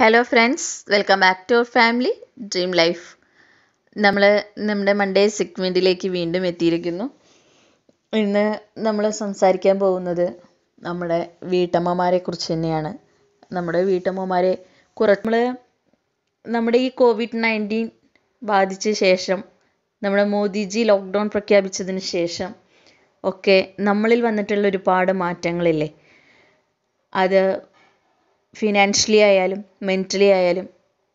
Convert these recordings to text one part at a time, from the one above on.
hello friends welcome back to our family dream life നമ്മൾ നമ്മുടെ Monday സെഗ്മെൻറ്റിലേക്ക് വീണ്ടും എത്തിയിരിക്കുന്നു ഇന്ന് നമ്മൾ സംസാരിക്കാൻ പോകുന്നത് നമ്മുടെ വീട്ടമ്മമാരെ കുറിച്ച് തന്നെയാണ് നമ്മുടെ വീട്ടമ്മമാരെ കുറച്ച് നമ്മൾ നമ്മുടെ ഈ കോവിഡ് നയൻറ്റീൻ ബാധിച്ച ശേഷം നമ്മുടെ മോദിജി ലോക്ക്ഡൗൺ പ്രഖ്യാപിച്ചതിന് ശേഷം ഒക്കെ നമ്മളിൽ വന്നിട്ടുള്ള ഒരുപാട് മാറ്റങ്ങളില്ലേ അത് ഫിനാൻഷ്യലി ആയാലും മെൻ്റലി ആയാലും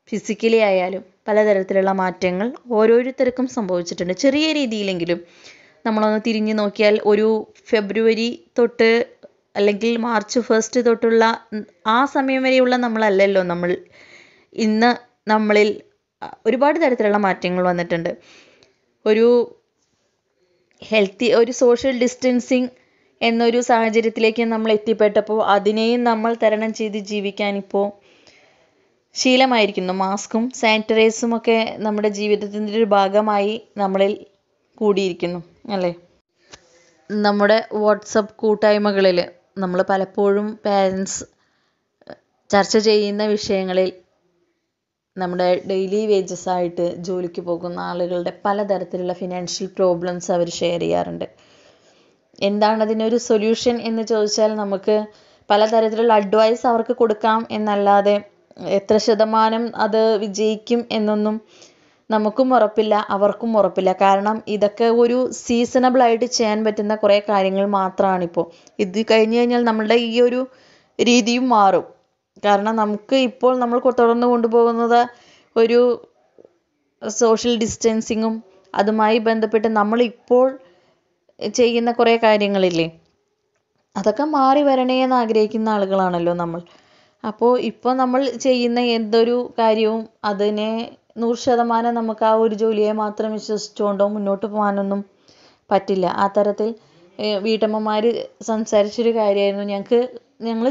ഫിസിക്കലി ആയാലും പലതരത്തിലുള്ള മാറ്റങ്ങൾ ഓരോരുത്തർക്കും സംഭവിച്ചിട്ടുണ്ട് ചെറിയ രീതിയിലെങ്കിലും നമ്മളൊന്ന് തിരിഞ്ഞു നോക്കിയാൽ ഒരു ഫെബ്രുവരി തൊട്ട് അല്ലെങ്കിൽ മാർച്ച് ഫസ്റ്റ് തൊട്ടുള്ള ആ സമയം വരെയുള്ള നമ്മളല്ലല്ലോ നമ്മൾ ഇന്ന് നമ്മളിൽ ഒരുപാട് തരത്തിലുള്ള മാറ്റങ്ങൾ വന്നിട്ടുണ്ട് ഒരു ഹെൽത്തി ഒരു സോഷ്യൽ ഡിസ്റ്റൻസിങ് എന്നൊരു സാഹചര്യത്തിലേക്ക് നമ്മൾ എത്തിപ്പെട്ടപ്പോൾ അതിനെയും നമ്മൾ തരണം ചെയ്ത് ജീവിക്കാൻ ഇപ്പോൾ ശീലമായിരിക്കുന്നു മാസ്കും സാനിറ്റൈസും ഒക്കെ നമ്മുടെ ജീവിതത്തിൻ്റെ ഒരു ഭാഗമായി നമ്മളിൽ കൂടിയിരിക്കുന്നു അല്ലേ നമ്മുടെ വാട്സപ്പ് കൂട്ടായ്മകളിൽ നമ്മൾ പലപ്പോഴും പാരൻസ് ചർച്ച ചെയ്യുന്ന വിഷയങ്ങളിൽ നമ്മുടെ ഡെയിലി വേജസ് ആയിട്ട് ജോലിക്ക് പോകുന്ന ആളുകളുടെ പലതരത്തിലുള്ള ഫിനാൻഷ്യൽ പ്രോബ്ലംസ് അവർ ഷെയർ ചെയ്യാറുണ്ട് എന്താണ് അതിനൊരു സൊല്യൂഷൻ എന്ന് ചോദിച്ചാൽ നമുക്ക് പലതരത്തിലുള്ള അഡ്വൈസ് അവർക്ക് കൊടുക്കാം എന്നല്ലാതെ എത്ര ശതമാനം അത് വിജയിക്കും എന്നൊന്നും നമുക്കും ഉറപ്പില്ല അവർക്കും ഉറപ്പില്ല കാരണം ഇതൊക്കെ ഒരു സീസണബിൾ ആയിട്ട് ചെയ്യാൻ പറ്റുന്ന കുറേ കാര്യങ്ങൾ മാത്രമാണിപ്പോൾ ഇത് കഴിഞ്ഞു കഴിഞ്ഞാൽ നമ്മളുടെ ഈ ഒരു രീതിയും മാറും കാരണം നമുക്ക് ഇപ്പോൾ നമ്മൾ തുടർന്ന് കൊണ്ടുപോകുന്നത് ഒരു സോഷ്യൽ ഡിസ്റ്റൻസിങ്ങും അതുമായി ബന്ധപ്പെട്ട് നമ്മൾ ഇപ്പോൾ ചെയ്യുന്ന കുറേ കാര്യങ്ങളില്ലേ അതൊക്കെ മാറി വരണേ എന്ന് ആഗ്രഹിക്കുന്ന ആളുകളാണല്ലോ നമ്മൾ അപ്പോൾ ഇപ്പോൾ നമ്മൾ ചെയ്യുന്ന എന്തൊരു കാര്യവും അതിനെ നൂറ് ശതമാനം നമുക്ക് ആ ഒരു ജോലിയെ മാത്രം വിശ്വസിച്ചുകൊണ്ടോ മുന്നോട്ട് പോകാനൊന്നും പറ്റില്ല ആ തരത്തിൽ വീട്ടമ്മമാർ സംസാരിച്ചൊരു കാര്യമായിരുന്നു ഞങ്ങൾക്ക് ഞങ്ങൾ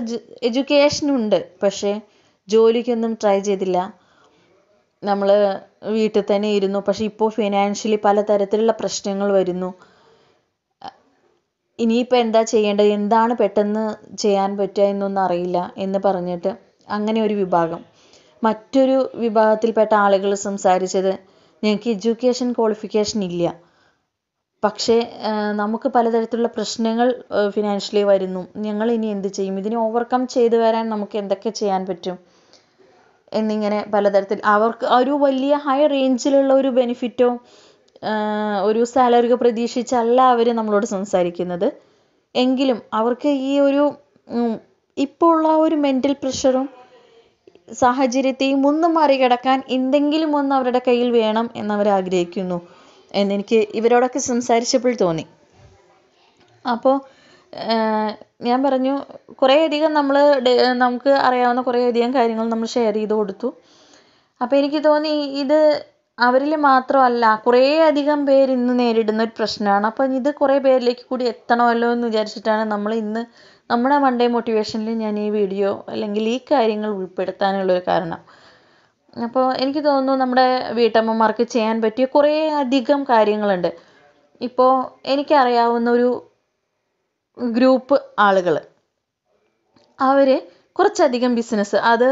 എഡ്യൂക്കേഷൻ ഉണ്ട് പക്ഷേ ജോലിക്കൊന്നും ട്രൈ ചെയ്തില്ല നമ്മൾ വീട്ടിൽ തന്നെ ഇരുന്നു പക്ഷേ ഇപ്പോൾ ഫിനാൻഷ്യലി പലതരത്തിലുള്ള പ്രശ്നങ്ങൾ വരുന്നു ഇനിയിപ്പോൾ എന്താ ചെയ്യേണ്ടത് എന്താണ് പെട്ടെന്ന് ചെയ്യാൻ പറ്റുക എന്നൊന്നും അറിയില്ല എന്ന് പറഞ്ഞിട്ട് അങ്ങനെ ഒരു വിഭാഗം മറ്റൊരു വിഭാഗത്തിൽപ്പെട്ട ആളുകൾ സംസാരിച്ചത് ഞങ്ങൾക്ക് എഡ്യൂക്കേഷൻ ക്വാളിഫിക്കേഷൻ ഇല്ല പക്ഷേ നമുക്ക് പലതരത്തിലുള്ള പ്രശ്നങ്ങൾ ഫിനാൻഷ്യലി വരുന്നു ഞങ്ങൾ ഇനി എന്ത് ചെയ്യും ഇതിനെ ഓവർകം ചെയ്തു വരാൻ നമുക്ക് എന്തൊക്കെ ചെയ്യാൻ പറ്റും എന്നിങ്ങനെ പലതരത്തിൽ അവർക്ക് ഒരു വലിയ ഹൈ റേഞ്ചിലുള്ള ഒരു ബെനിഫിറ്റോ ഒരു സാലറി ഒക്കെ പ്രതീക്ഷിച്ചല്ല അവർ നമ്മളോട് സംസാരിക്കുന്നത് എങ്കിലും അവർക്ക് ഈ ഒരു ഇപ്പോൾ ഉള്ള ഒരു മെൻ്റൽ പ്രഷറും സാഹചര്യത്തെയും ഒന്ന് മറികടക്കാൻ എന്തെങ്കിലും ഒന്ന് അവരുടെ കയ്യിൽ വേണം എന്നവർ ആഗ്രഹിക്കുന്നു എന്നെനിക്ക് ഇവരോടൊക്കെ സംസാരിച്ചപ്പോൾ തോന്നി അപ്പോൾ ഞാൻ പറഞ്ഞു കുറേയധികം നമ്മൾ നമുക്ക് അറിയാവുന്ന കുറേയധികം കാര്യങ്ങൾ നമ്മൾ ഷെയർ ചെയ്ത് കൊടുത്തു അപ്പോൾ എനിക്ക് തോന്നി ഇത് അവരിൽ മാത്രമല്ല കുറേയധികം പേർ ഇന്ന് നേരിടുന്ന ഒരു പ്രശ്നമാണ് അപ്പം ഇത് കുറേ പേരിലേക്ക് കൂടി എത്തണമല്ലോ എന്ന് വിചാരിച്ചിട്ടാണ് നമ്മൾ ഇന്ന് നമ്മുടെ മൺഡേ മോട്ടിവേഷനിൽ ഞാൻ ഈ വീഡിയോ അല്ലെങ്കിൽ ഈ കാര്യങ്ങൾ ഉൾപ്പെടുത്താനുള്ളൊരു കാരണം അപ്പോൾ എനിക്ക് തോന്നുന്നു നമ്മുടെ വീട്ടമ്മമാർക്ക് ചെയ്യാൻ പറ്റിയ കുറേ അധികം കാര്യങ്ങളുണ്ട് ഇപ്പോൾ എനിക്കറിയാവുന്ന ഒരു ഗ്രൂപ്പ് ആളുകൾ അവർ കുറച്ചധികം ബിസിനസ് അത്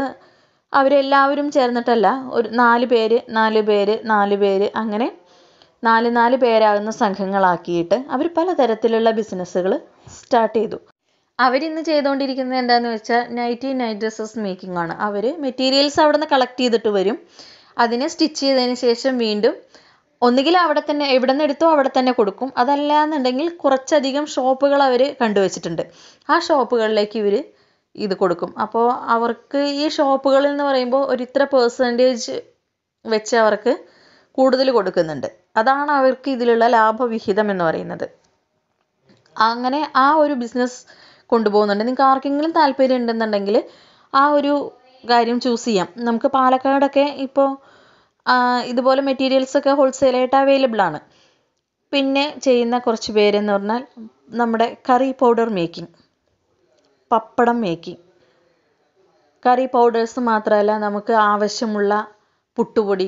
അവരെല്ലാവരും ചേർന്നിട്ടല്ല ഒരു നാല് പേര് നാല് പേര് നാല് പേര് അങ്ങനെ നാല് നാല് പേരാകുന്ന സംഘങ്ങളാക്കിയിട്ട് അവർ പലതരത്തിലുള്ള ബിസിനസ്സുകൾ സ്റ്റാർട്ട് ചെയ്തു അവരിന്ന് ചെയ്തുകൊണ്ടിരിക്കുന്നത് എന്താണെന്ന് വെച്ചാൽ നൈറ്റി നൈറ്റ് ഡ്രസ്സസ് മേക്കിംഗ് ആണ് അവർ മെറ്റീരിയൽസ് അവിടെ നിന്ന് കളക്ട് ചെയ്തിട്ട് വരും അതിനെ സ്റ്റിച്ച് ചെയ്തതിന് ശേഷം വീണ്ടും ഒന്നുകിൽ അവിടെ തന്നെ എവിടെ നിന്ന് എടുത്തോ അവിടെ തന്നെ കൊടുക്കും അതല്ല എന്നുണ്ടെങ്കിൽ കുറച്ചധികം ഷോപ്പുകൾ അവർ കണ്ടുവച്ചിട്ടുണ്ട് ആ ഷോപ്പുകളിലേക്ക് ഇവർ ഇത് കൊടുക്കും അപ്പോൾ അവർക്ക് ഈ ഷോപ്പുകളിൽ എന്ന് പറയുമ്പോൾ ഒരു ഇത്ര പേഴ്സൻറ്റേജ് വെച്ച് അവർക്ക് കൂടുതൽ കൊടുക്കുന്നുണ്ട് അതാണ് അവർക്ക് ഇതിലുള്ള ലാഭവിഹിതം എന്ന് പറയുന്നത് അങ്ങനെ ആ ഒരു ബിസിനസ് കൊണ്ടുപോകുന്നുണ്ട് നിങ്ങൾക്ക് ആർക്കെങ്കിലും താല്പര്യം ഉണ്ടെന്നുണ്ടെങ്കിൽ ആ ഒരു കാര്യം ചൂസ് ചെയ്യാം നമുക്ക് പാലക്കാടൊക്കെ ഇപ്പോൾ ഇതുപോലെ മെറ്റീരിയൽസ് ഒക്കെ ഹോൾസെയിലായിട്ട് അവൈലബിൾ ആണ് പിന്നെ ചെയ്യുന്ന കുറച്ച് പേരെന്ന് പറഞ്ഞാൽ നമ്മുടെ curry powder making pappadam making curry powders മാത്രമല്ല നമുക്ക് ആവശ്യമുള്ള പുട്ടുപൊടി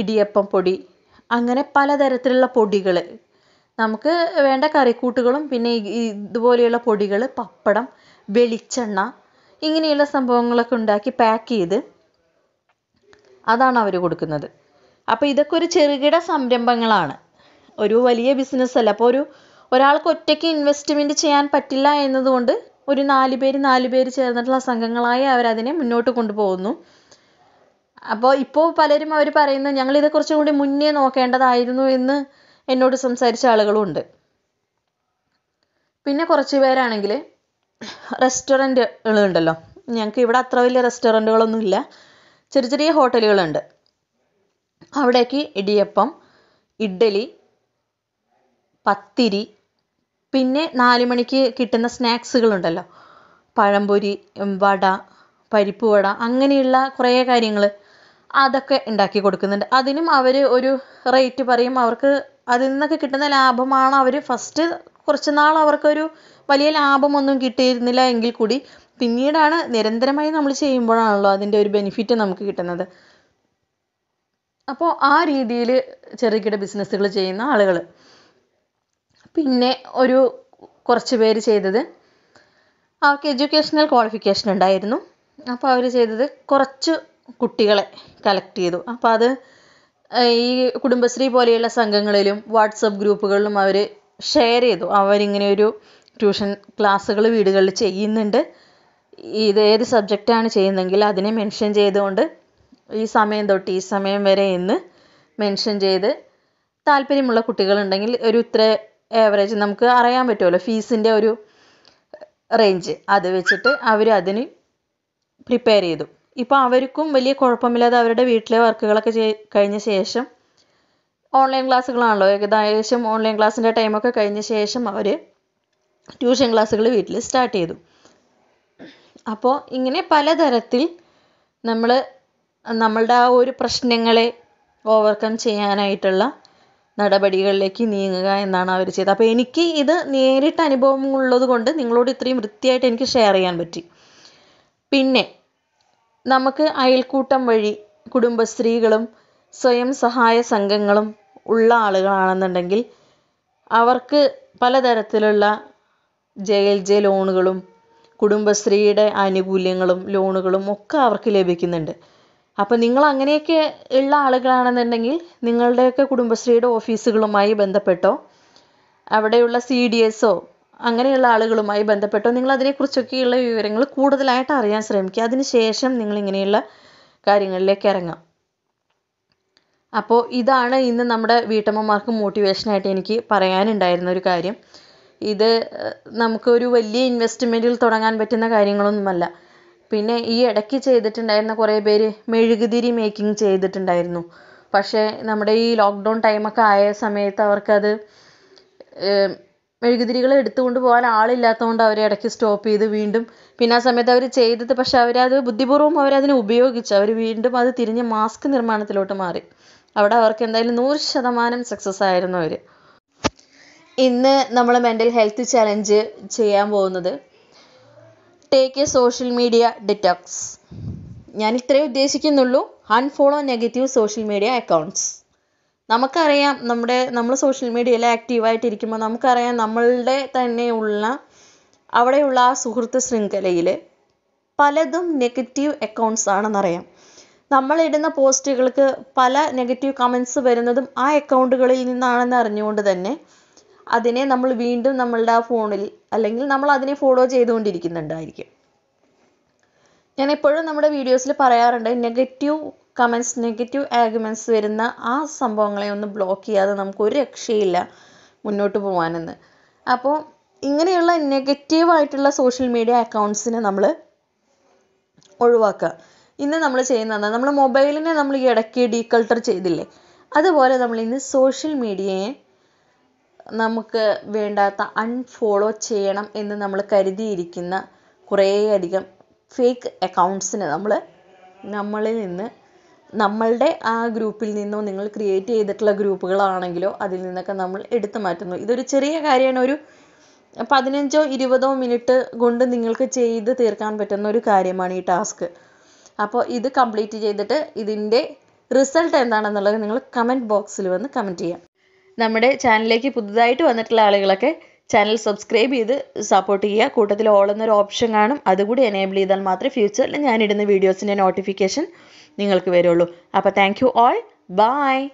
ഇടിയപ്പം പൊടി അങ്ങനെ പലതരത്തിലുള്ള പൊടികൾ നമുക്ക് വേണ്ട കറിക്കൂട്ടുകളും പിന്നെ ഇതുപോലെയുള്ള പൊടികൾ പപ്പടം വെളിച്ചെണ്ണ ഇങ്ങനെയുള്ള സംഭവങ്ങളൊക്കെ ഉണ്ടാക്കി പാക്ക് ചെയ്ത് അതാണ് അവർ കൊടുക്കുന്നത് അപ്പോൾ ഇതൊക്കെ ഒരു ചെറുകിട സംരംഭങ്ങളാണ് ഒരു വലിയ അല്ല അപ്പോൾ ഒരു ഒരാൾക്ക് ഒറ്റയ്ക്ക് ഇൻവെസ്റ്റ്മെന്റ് ചെയ്യാൻ പറ്റില്ല എന്നതുകൊണ്ട് ഒരു നാല് പേര് നാല് പേര് ചേർന്നിട്ടുള്ള സംഘങ്ങളായി അതിനെ മുന്നോട്ട് കൊണ്ടുപോകുന്നു അപ്പോൾ ഇപ്പോൾ പലരും അവർ പറയുന്നത് ഞങ്ങളിത് കുറച്ചും കൂടി മുന്നേ നോക്കേണ്ടതായിരുന്നു എന്ന് എന്നോട് സംസാരിച്ച ആളുകളുണ്ട് പിന്നെ കുറച്ച് പേരാണെങ്കിൽ റെസ്റ്റോറൻറ്റുകളുണ്ടല്ലോ ഞങ്ങൾക്ക് ഇവിടെ അത്ര വലിയ റെസ്റ്റോറൻറ്റുകളൊന്നും ഇല്ല ചെറിയ ചെറിയ ഹോട്ടലുകളുണ്ട് അവിടേക്ക് ഇടിയപ്പം ഇഡ്ഡലി പത്തിരി പിന്നെ നാല് മണിക്ക് കിട്ടുന്ന സ്നാക്സുകളുണ്ടല്ലോ പഴംപൊരി വട പരിപ്പ് വട അങ്ങനെയുള്ള കുറേ കാര്യങ്ങൾ അതൊക്കെ ഉണ്ടാക്കി കൊടുക്കുന്നുണ്ട് അതിനും അവർ ഒരു റേറ്റ് പറയും അവർക്ക് അതിൽ നിന്നൊക്കെ കിട്ടുന്ന ലാഭമാണ് അവർ ഫസ്റ്റ് കുറച്ച് നാൾ അവർക്കൊരു വലിയ ലാഭമൊന്നും കിട്ടിയിരുന്നില്ല എങ്കിൽ കൂടി പിന്നീടാണ് നിരന്തരമായി നമ്മൾ ചെയ്യുമ്പോഴാണല്ലോ അതിൻ്റെ ഒരു ബെനിഫിറ്റ് നമുക്ക് കിട്ടുന്നത് അപ്പോൾ ആ രീതിയിൽ ചെറുകിട ബിസിനസ്സുകൾ ചെയ്യുന്ന ആളുകൾ പിന്നെ ഒരു കുറച്ച് പേര് ചെയ്തത് അവർക്ക് എഡ്യൂക്കേഷണൽ ക്വാളിഫിക്കേഷൻ ഉണ്ടായിരുന്നു അപ്പോൾ അവർ ചെയ്തത് കുറച്ച് കുട്ടികളെ കളക്ട് ചെയ്തു അപ്പോൾ അത് ഈ കുടുംബശ്രീ പോലെയുള്ള സംഘങ്ങളിലും വാട്സപ്പ് ഗ്രൂപ്പുകളിലും അവർ ഷെയർ ചെയ്തു അവരിങ്ങനെ ഒരു ട്യൂഷൻ ക്ലാസ്സുകൾ വീടുകളിൽ ചെയ്യുന്നുണ്ട് ഇത് ഏത് സബ്ജക്റ്റാണ് ചെയ്യുന്നതെങ്കിൽ അതിനെ മെൻഷൻ ചെയ്തുകൊണ്ട് ഈ സമയം തൊട്ട് ഈ സമയം വരെ എന്ന് മെൻഷൻ ചെയ്ത് താല്പര്യമുള്ള കുട്ടികളുണ്ടെങ്കിൽ ഒരു ഇത്ര ഏവറേജ് നമുക്ക് അറിയാൻ പറ്റുമല്ലോ ഫീസിൻ്റെ ഒരു റേഞ്ച് അത് വെച്ചിട്ട് അവർ അതിന് പ്രിപ്പയർ ചെയ്തു ഇപ്പോൾ അവർക്കും വലിയ കുഴപ്പമില്ലാതെ അവരുടെ വീട്ടിലെ വർക്കുകളൊക്കെ ചെയ് കഴിഞ്ഞ ശേഷം ഓൺലൈൻ ക്ലാസ്സുകളാണല്ലോ ഏകദേശം ഓൺലൈൻ ക്ലാസ്സിൻ്റെ ടൈമൊക്കെ കഴിഞ്ഞ ശേഷം അവർ ട്യൂഷൻ ക്ലാസ്സുകൾ വീട്ടിൽ സ്റ്റാർട്ട് ചെയ്തു അപ്പോൾ ഇങ്ങനെ പലതരത്തിൽ നമ്മൾ നമ്മളുടെ ആ ഒരു പ്രശ്നങ്ങളെ ഓവർകം ചെയ്യാനായിട്ടുള്ള നടപടികളിലേക്ക് നീങ്ങുക എന്നാണ് അവർ ചെയ്തത് അപ്പോൾ എനിക്ക് ഇത് നേരിട്ട് അനുഭവം ഉള്ളത് കൊണ്ട് നിങ്ങളോട് ഇത്രയും വൃത്തിയായിട്ട് എനിക്ക് ഷെയർ ചെയ്യാൻ പറ്റി പിന്നെ നമുക്ക് അയൽക്കൂട്ടം വഴി കുടുംബശ്രീകളും സ്വയം സഹായ സംഘങ്ങളും ഉള്ള ആളുകളാണെന്നുണ്ടെങ്കിൽ അവർക്ക് പലതരത്തിലുള്ള ജെ എൽ ജെ ലോണുകളും കുടുംബശ്രീയുടെ ആനുകൂല്യങ്ങളും ലോണുകളും ഒക്കെ അവർക്ക് ലഭിക്കുന്നുണ്ട് അപ്പോൾ നിങ്ങൾ അങ്ങനെയൊക്കെ ഉള്ള ആളുകളാണെന്നുണ്ടെങ്കിൽ നിങ്ങളുടെയൊക്കെ കുടുംബശ്രീയുടെ ഓഫീസുകളുമായി ബന്ധപ്പെട്ടോ അവിടെയുള്ള സി ഡി എസോ അങ്ങനെയുള്ള ആളുകളുമായി ബന്ധപ്പെട്ടോ നിങ്ങൾ അതിനെക്കുറിച്ചൊക്കെയുള്ള വിവരങ്ങൾ കൂടുതലായിട്ട് അറിയാൻ ശ്രമിക്കുക അതിനുശേഷം നിങ്ങൾ ഇങ്ങനെയുള്ള കാര്യങ്ങളിലേക്ക് ഇറങ്ങാം അപ്പോൾ ഇതാണ് ഇന്ന് നമ്മുടെ വീട്ടമ്മമാർക്ക് മോട്ടിവേഷനായിട്ട് എനിക്ക് പറയാനുണ്ടായിരുന്ന ഒരു കാര്യം ഇത് നമുക്കൊരു വലിയ ഇൻവെസ്റ്റ്മെൻറ്റിൽ തുടങ്ങാൻ പറ്റുന്ന കാര്യങ്ങളൊന്നുമല്ല പിന്നെ ഈ ഇടയ്ക്ക് ചെയ്തിട്ടുണ്ടായിരുന്ന കുറേ പേര് മെഴുകുതിരി മേക്കിംഗ് ചെയ്തിട്ടുണ്ടായിരുന്നു പക്ഷേ നമ്മുടെ ഈ ലോക്ക്ഡൗൺ ടൈമൊക്കെ ആയ സമയത്ത് അവർക്കത് മെഴുകുതിരികൾ എടുത്തുകൊണ്ട് പോകാൻ ആളില്ലാത്തത് കൊണ്ട് അവർ ഇടയ്ക്ക് സ്റ്റോപ്പ് ചെയ്ത് വീണ്ടും പിന്നെ ആ സമയത്ത് അവർ ചെയ്തത് പക്ഷേ അവരത് ബുദ്ധിപൂർവ്വം അവരതിനെ ഉപയോഗിച്ചു അവർ വീണ്ടും അത് തിരിഞ്ഞ് മാസ്ക് നിർമ്മാണത്തിലോട്ട് മാറി അവിടെ അവർക്ക് എന്തായാലും നൂറ് ശതമാനം സക്സസ് ആയിരുന്നു അവർ ഇന്ന് നമ്മൾ മെൻ്റൽ ഹെൽത്ത് ചലഞ്ച് ചെയ്യാൻ പോകുന്നത് take a social media detox ഞാൻ ഇത്രയേ ഉദ്ദേശിക്കുന്നുള്ളൂ unfollow negative social media accounts നമുക്കറിയാം നമ്മുടെ നമ്മൾ സോഷ്യൽ മീഡിയയിൽ ആക്റ്റീവായിട്ടിരിക്കുമ്പോൾ നമുക്കറിയാം നമ്മളുടെ തന്നെയുള്ള അവിടെയുള്ള ആ സുഹൃത്ത് ശൃംഖലയിൽ പലതും നെഗറ്റീവ് അക്കൗണ്ട്സ് ആണെന്നറിയാം നമ്മൾ ഇടുന്ന പോസ്റ്റുകൾക്ക് പല നെഗറ്റീവ് കമൻസ് വരുന്നതും ആ അക്കൗണ്ടുകളിൽ നിന്നാണെന്ന് അറിഞ്ഞുകൊണ്ട് തന്നെ അതിനെ നമ്മൾ വീണ്ടും നമ്മളുടെ ആ ഫോണിൽ അല്ലെങ്കിൽ നമ്മൾ അതിനെ ഫോളോ ചെയ്തുകൊണ്ടിരിക്കുന്നുണ്ടായിരിക്കും ഞാൻ എപ്പോഴും നമ്മുടെ വീഡിയോസിൽ പറയാറുണ്ട് നെഗറ്റീവ് കമൻസ് നെഗറ്റീവ് ആർഗ്യുമെൻറ്റ്സ് വരുന്ന ആ സംഭവങ്ങളെ ഒന്ന് ബ്ലോക്ക് ചെയ്യാതെ നമുക്ക് ഒരു രക്ഷയില്ല മുന്നോട്ട് പോകാനെന്ന് അപ്പോൾ ഇങ്ങനെയുള്ള ആയിട്ടുള്ള സോഷ്യൽ മീഡിയ അക്കൗണ്ട്സിനെ നമ്മൾ ഒഴിവാക്കുക ഇന്ന് നമ്മൾ ചെയ്യുന്നതാണ് നമ്മൾ മൊബൈലിനെ നമ്മൾ ഈ ഇടയ്ക്ക് ഡീകൾട്ടർ ചെയ്തില്ലേ അതുപോലെ നമ്മൾ ഇന്ന് സോഷ്യൽ മീഡിയയെ നമുക്ക് വേണ്ടാത്ത അൺഫോളോ ചെയ്യണം എന്ന് നമ്മൾ കരുതിയിരിക്കുന്ന കുറേയധികം ഫേക്ക് അക്കൗണ്ട്സിനെ നമ്മൾ നമ്മളിൽ നിന്ന് നമ്മളുടെ ആ ഗ്രൂപ്പിൽ നിന്നോ നിങ്ങൾ ക്രിയേറ്റ് ചെയ്തിട്ടുള്ള ഗ്രൂപ്പുകളാണെങ്കിലോ അതിൽ നിന്നൊക്കെ നമ്മൾ എടുത്തു മാറ്റുന്നു ഇതൊരു ചെറിയ കാര്യമാണ് ഒരു പതിനഞ്ചോ ഇരുപതോ മിനിറ്റ് കൊണ്ട് നിങ്ങൾക്ക് ചെയ്ത് തീർക്കാൻ പറ്റുന്ന ഒരു കാര്യമാണ് ഈ ടാസ്ക് അപ്പോൾ ഇത് കംപ്ലീറ്റ് ചെയ്തിട്ട് ഇതിൻ്റെ റിസൾട്ട് എന്താണെന്നുള്ളത് നിങ്ങൾ കമൻറ്റ് ബോക്സിൽ വന്ന് കമൻറ്റ് ചെയ്യാം നമ്മുടെ ചാനലിലേക്ക് പുതുതായിട്ട് വന്നിട്ടുള്ള ആളുകളൊക്കെ ചാനൽ സബ്സ്ക്രൈബ് ചെയ്ത് സപ്പോർട്ട് ചെയ്യുക കൂട്ടത്തിൽ ഓൾ എന്നൊരു ഓപ്ഷൻ കാണും അതുകൂടി എനേബിൾ ചെയ്താൽ മാത്രമേ ഫ്യൂച്ചറിൽ ഞാനിടുന്ന വീഡിയോസിൻ്റെ നോട്ടിഫിക്കേഷൻ നിങ്ങൾക്ക് വരുള്ളൂ അപ്പോൾ താങ്ക് യു ഓൾ ബായ്